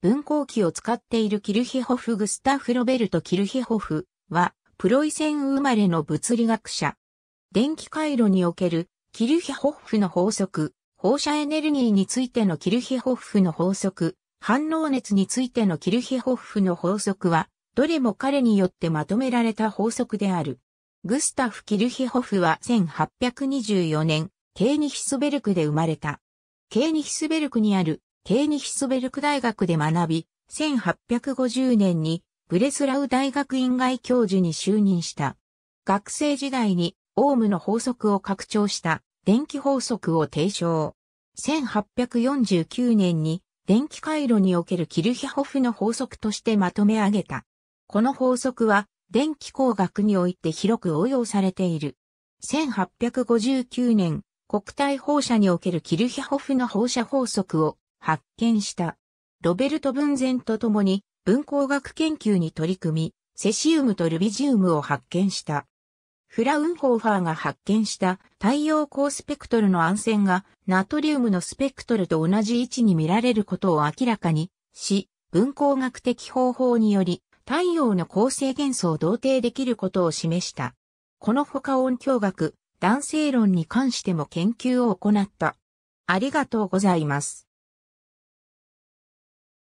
分光器を使っているキルヒホフ・グスタフ・ロベルト・キルヒホフは、プロイセン生まれの物理学者。電気回路におけるキルヒホフの法則、放射エネルギーについてのキルヒホフの法則、反応熱についてのキルヒホフの法則は、どれも彼によってまとめられた法則である。グスタフ・キルヒホフは1824年、ケーニヒスベルクで生まれた。ケーニヒスベルクにあるケーニヒスベルク大学で学び、1850年にブレスラウ大学院外教授に就任した。学生時代にオームの法則を拡張した電気法則を提唱。1849年に電気回路におけるキルヒャホフの法則としてまとめ上げた。この法則は電気工学において広く応用されている。1859年、国体放射におけるキルヒャホフの放射法則を発見した。ロベルト文前と共に文工学研究に取り組み、セシウムとルビジウムを発見した。フラウンホーファーが発見した太陽光スペクトルの暗線がナトリウムのスペクトルと同じ位置に見られることを明らかにし、文工学的方法により太陽の構成元素を同定できることを示した。このほか音響学、男性論に関しても研究を行った。ありがとうございます。